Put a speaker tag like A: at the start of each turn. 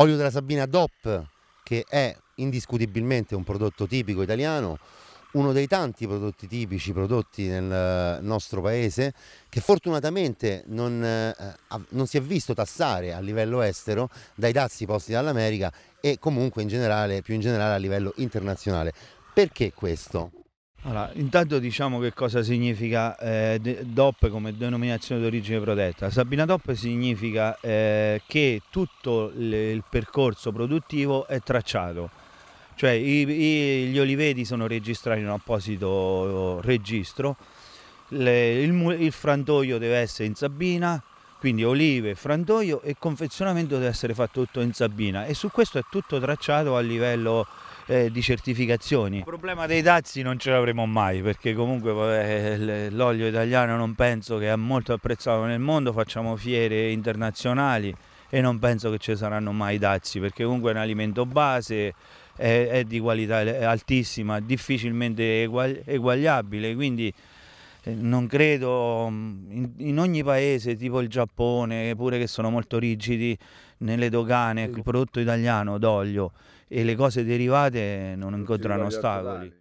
A: Olio della Sabina DOP, che è indiscutibilmente un prodotto tipico italiano, uno dei tanti prodotti tipici prodotti nel eh, nostro paese che fortunatamente non, eh, non, si è visto tassare a livello estero dai dazi posti dall'America e comunque in generale, più in generale a livello internazionale. Perché questo?
B: Allora, intanto diciamo che cosa significa eh, DOP come denominazione d'origine protetta. Sabina DOP significa eh, che tutto il percorso produttivo è tracciato, cioè i, i, gli oliveti sono registrati in un apposito registro, Le, il, il frantoio deve essere in Sabina, quindi olive, frantoio e confezionamento deve essere fatto tutto in Sabina e su questo è tutto tracciato a livello eh, di certificazioni. Il problema dei dazi non ce l'avremo mai perché comunque eh, l'olio italiano non penso che è molto apprezzato nel mondo, facciamo fiere internazionali e non penso che ci saranno mai dazi perché comunque è un alimento base è, di qualità altissima, difficilmente eguagliabile, quindi eh, non credo, mm, in, in, ogni paese, tipo il Giappone, pure che sono molto rigidi nelle dogane, il prodotto italiano d'olio e le cose derivate non incontrano ostacoli.